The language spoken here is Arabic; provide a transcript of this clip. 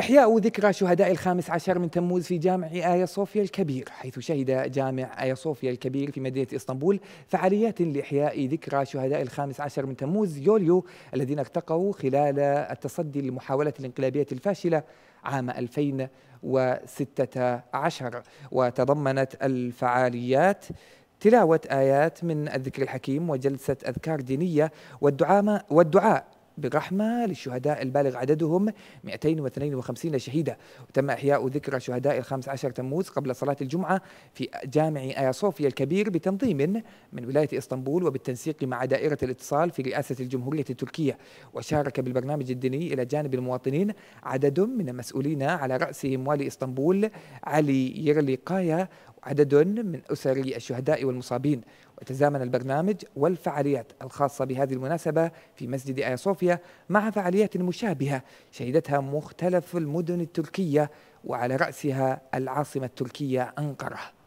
إحياء ذكرى شهداء الخامس عشر من تموز في جامع آيا صوفيا الكبير حيث شهد جامع آيا صوفيا الكبير في مدينة إسطنبول فعاليات لإحياء ذكرى شهداء الخامس عشر من تموز يوليو الذين ارتقوا خلال التصدي للمحاولة الانقلابية الفاشلة عام 2016 وتضمنت الفعاليات تلاوة آيات من الذكر الحكيم وجلسة أذكار دينية والدعاء, والدعاء برحمة للشهداء البالغ عددهم 252 شهيدا وتم إحياء ذكرى شهداء الخامس عشر تموز قبل صلاة الجمعة في جامع آيا صوفيا الكبير بتنظيم من ولاية إسطنبول وبالتنسيق مع دائرة الاتصال في رئاسة الجمهورية التركية وشارك بالبرنامج الديني إلى جانب المواطنين عدد من المسؤولين على رأسهم والي إسطنبول علي يرلي قايا عدد من أسر الشهداء والمصابين وتزامن البرنامج والفعاليات الخاصة بهذه المناسبة في مسجد آيا صوفيا مع فعاليات مشابهة شهدتها مختلف المدن التركية وعلى رأسها العاصمة التركية أنقرة